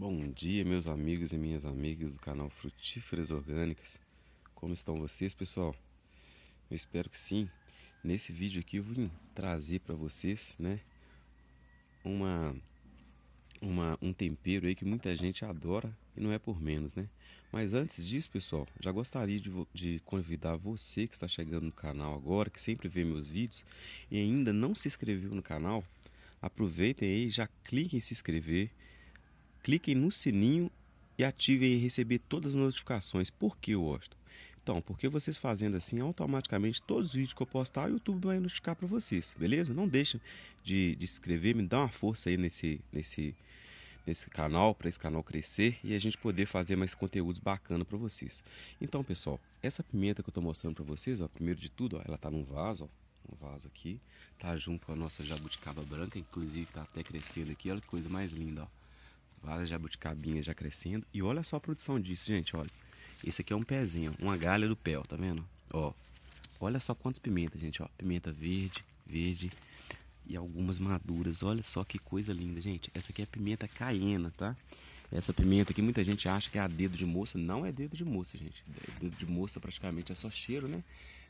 Bom dia, meus amigos e minhas amigas do canal Frutíferas Orgânicas. Como estão vocês, pessoal? Eu espero que sim. Nesse vídeo aqui eu vim trazer para vocês, né, uma, uma um tempero aí que muita gente adora e não é por menos, né? Mas antes disso, pessoal, já gostaria de, de convidar você que está chegando no canal agora, que sempre vê meus vídeos e ainda não se inscreveu no canal, aproveitem aí, já cliquem em se inscrever cliquem no sininho e ativem e receber todas as notificações. Por que, Washington? Então, porque vocês fazendo assim, automaticamente todos os vídeos que eu postar, o YouTube vai notificar para vocês, beleza? Não deixa de, de se inscrever, me dá uma força aí nesse, nesse, nesse canal, para esse canal crescer e a gente poder fazer mais conteúdos bacana para vocês. Então, pessoal, essa pimenta que eu estou mostrando para vocês, ó, primeiro de tudo, ó, ela tá num vaso, ó, um vaso aqui, tá junto com a nossa jabuticaba branca, inclusive tá até crescendo aqui, olha que coisa mais linda, ó. Várias jabuticabinhas já crescendo. E olha só a produção disso, gente, olha. Esse aqui é um pezinho, uma galha do pé, ó, tá vendo? Ó, olha só quantas pimentas, gente, ó. Pimenta verde, verde e algumas maduras. Olha só que coisa linda, gente. Essa aqui é pimenta caiena, tá? Essa pimenta que muita gente acha que é a dedo de moça. Não é dedo de moça, gente. É dedo de moça praticamente é só cheiro, né?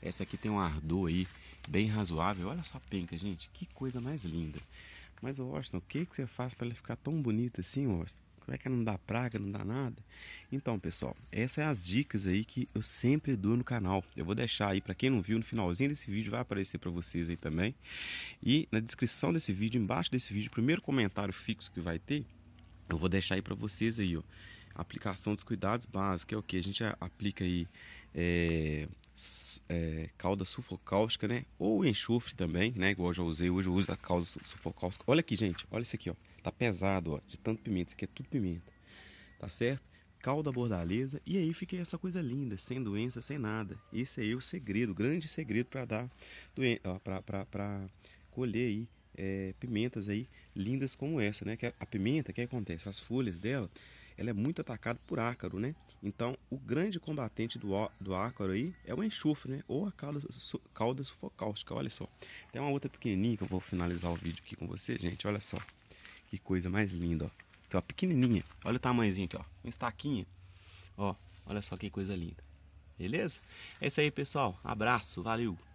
Essa aqui tem um ardor aí bem razoável. Olha só a penca, gente. Que coisa mais linda. Mas, ô Washington, o que, que você faz para ela ficar tão bonita assim, Washington? Como é que ela não dá praga, não dá nada? Então, pessoal, essas são as dicas aí que eu sempre dou no canal. Eu vou deixar aí para quem não viu no finalzinho desse vídeo vai aparecer para vocês aí também. E na descrição desse vídeo, embaixo desse vídeo, o primeiro comentário fixo que vai ter, eu vou deixar aí para vocês aí, ó aplicação dos cuidados básicos, é o que a gente aplica aí é, é, calda sulfocáustica, né? Ou enxofre também, né? Igual eu já usei hoje, eu uso a calda sulfocáustica. Olha aqui, gente, olha isso aqui, ó. Tá pesado, ó, de tanto pimenta. Isso aqui é tudo pimenta, tá certo? Calda bordaleza e aí fica essa coisa linda, sem doença, sem nada. Esse aí é o segredo, o grande segredo para dar para colher aí é, pimentas aí lindas como essa, né? Que a, a pimenta, o que acontece? As folhas dela ela é muito atacada por ácaro, né? Então, o grande combatente do, do ácaro aí é o enxofre, né? Ou a cauda, su, cauda sufocáustica, olha só. Tem uma outra pequenininha que eu vou finalizar o vídeo aqui com você, gente, olha só. Que coisa mais linda, ó. Aqui, ó, pequenininha. Olha o tamanhozinho aqui, ó. Uma estaquinha. Ó, olha só que coisa linda. Beleza? É isso aí, pessoal. Abraço, valeu!